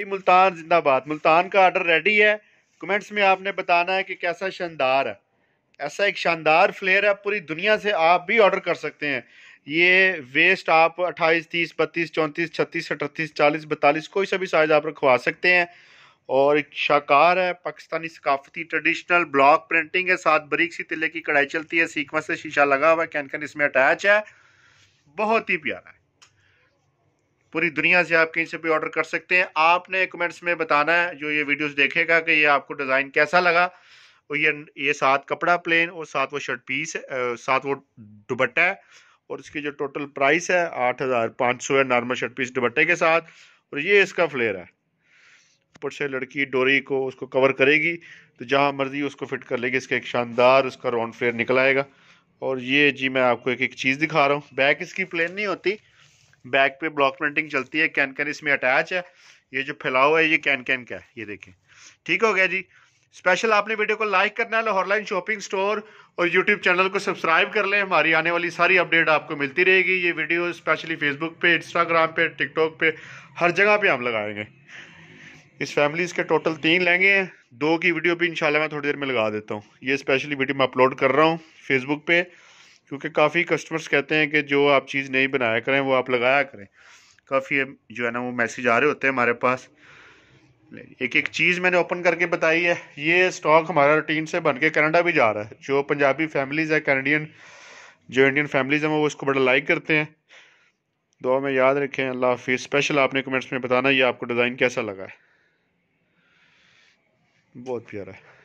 जी मुल्तान जिंदाबाद मुल्तान का order ready है कमेंट्स में आपने बताना है कि कैसा शानदार है ऐसा एक शानदार फ्लेयर है पूरी दुनिया से आप भी ऑर्डर कर सकते हैं ये वेस्ट आप 28, 30, 32, 34, 36, 38, 40, 42 कोई सा भी साइज़ आप रखवा सकते हैं और एक शाकार है पाकिस्तानी सकाफती ट्रेडिशनल ब्लॉक प्रिंटिंग है साथ बरीक सी तिले की कढ़ाई चलती है सीकवा से शीशा लगा हुआ है कैनकन इसमें अटैच है बहुत ही प्यारा है पूरी दुनिया से आप कहीं से भी ऑर्डर कर सकते हैं आपने कमेंट्स में बताना है जो ये वीडियोस देखेगा कि ये आपको डिज़ाइन कैसा लगा और ये ये साथ कपड़ा प्लेन और साथ वो शर्ट पीस है साथ वो दुबट्टा है और इसकी जो टोटल प्राइस है आठ हज़ार पाँच सौ है नॉर्मल शर्ट पीस दुबट्टे के साथ और ये इसका फ्लेयर है ऊपर से लड़की डोरी को उसको कवर करेगी तो जहाँ मर्जी उसको फिट कर लेगी इसका एक शानदार उसका राउंड फ्लेयर निकल आएगा और ये जी मैं आपको एक एक चीज़ दिखा रहा हूँ बैक इसकी प्लेन नहीं होती बैक पे ब्लॉक प्रिंटिंग चलती है कैन कैन इसमें अटैच है ये जो फैलाव है ये कैन कैन का है ये देखें ठीक हो गया जी स्पेशल आपने वीडियो को लाइक करना है लाहौर लाइन शॉपिंग स्टोर और यूट्यूब चैनल को सब्सक्राइब कर लें हमारी आने वाली सारी अपडेट आपको मिलती रहेगी ये वीडियो स्पेशली फेसबुक पे इंस्टाग्राम पे टिकटॉक पे हर जगह पे हम लगाएंगे इस फैमिली के टोटल तीन लेंगे दो की वीडियो भी इंशाल्लाह मैं थोड़ी देर में लगा देता हूँ ये स्पेशली वीडियो मैं अपलोड कर रहा हूँ फेसबुक पे क्योंकि काफ़ी कस्टमर्स कहते हैं कि जो आप चीज़ नहीं बनाया करें वो आप लगाया करें काफ़ी जो है ना वो मैसेज आ रहे होते हैं हमारे पास एक एक चीज़ मैंने ओपन करके बताई है ये स्टॉक हमारा रूटीन से बन के कनाडा भी जा रहा है जो पंजाबी फैमिलीज़ है कैनेडियन जो इंडियन फैमिलीज़ हैं वो इसको बड़ा लाइक करते हैं दो में याद रखें अल्लाह हाफि स्पेशल आपने कमेंट्स में बताना ये आपको डिज़ाइन कैसा लगा है बहुत प्यारा है